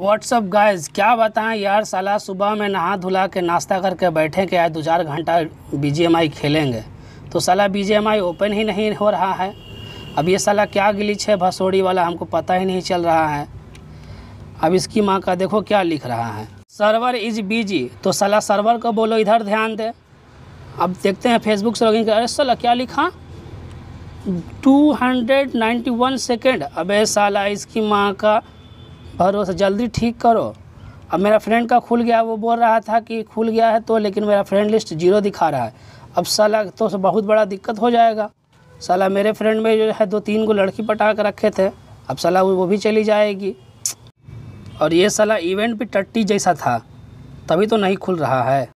WhatsApp guys क्या बताएं यार साला सुबह में नहा धुला के नाश्ता करके बैठे के आए दो चार घंटा बी खेलेंगे तो साला बी ओपन ही नहीं हो रहा है अब ये साला क्या गिलीच है भसोड़ी वाला हमको पता ही नहीं चल रहा है अब इसकी माँ का देखो क्या लिख रहा है सर्वर इज बीजी तो साला सर्वर को बोलो इधर ध्यान दे अब देखते हैं फेसबुक से लॉगिन अरे साला क्या लिखा 291 सेकंड अबे साला इसकी माँ का और उसे जल्दी ठीक करो अब मेरा फ्रेंड का खुल गया वो बोल रहा था कि खुल गया है तो लेकिन मेरा फ्रेंड लिस्ट जीरो दिखा रहा है अब साला तो बहुत बड़ा दिक्कत हो जाएगा साला मेरे फ्रेंड में जो है दो तीन को लड़की पटा कर रखे थे अब साला वो भी चली जाएगी और ये साला इवेंट भी टट्टी जैसा था तभी तो नहीं खुल रहा है